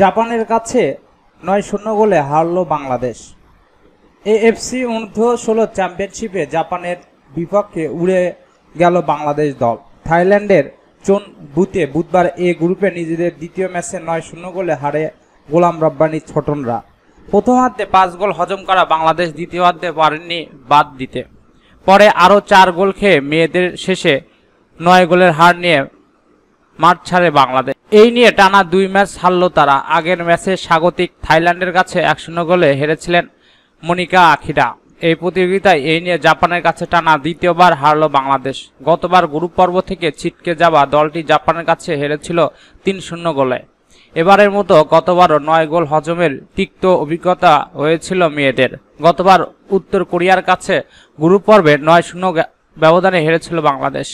জাপানের কাছে নয় শূন্য গোলে হারল বাংলাদেশ এএফসি ঊর্ধ্ব ষোলো চ্যাম্পিয়নশিপে জাপানের বিপক্ষে উড়ে গেল বাংলাদেশ দল থাইল্যান্ডের চোন বুতে বুধবার এ গ্রুপে নিজেদের দ্বিতীয় ম্যাচে নয় শূন্য গোলে হারে গোলাম রব্বানি ছোটনরা প্রথমার্ধে পাঁচ গোল হজম করা বাংলাদেশ দ্বিতীয়ার্ধে পারেননি বাদ দিতে পরে আরও চার গোল খেয়ে মেয়েদের শেষে নয় গোলের হার নিয়ে মাঠ ছাড়ে বাংলাদেশ এই নিয়ে টানা দুই ম্যাচ হারল তারা আগের ম্যাচে স্বাগতিক থাইল্যান্ডের কাছে এক শূন্য গোলে হেরেছিলেন মনিকা আখিরা এই প্রতিযোগিতায় এই নিয়ে জাপানের কাছে টানা দ্বিতীয়বার হারল বাংলাদেশ গতবার গ্রুপ পর্ব থেকে ছিটকে যাওয়া দলটি জাপানের কাছে হেরেছিল তিন শূন্য গোলে এবারের মতো গতবারও নয় গোল হজমের তিক্ত অভিজ্ঞতা হয়েছিল মেয়েদের গতবার উত্তর কোরিয়ার কাছে গ্রুপ পর্বে নয় শূন্য ব্যবধানে হেরেছিল বাংলাদেশ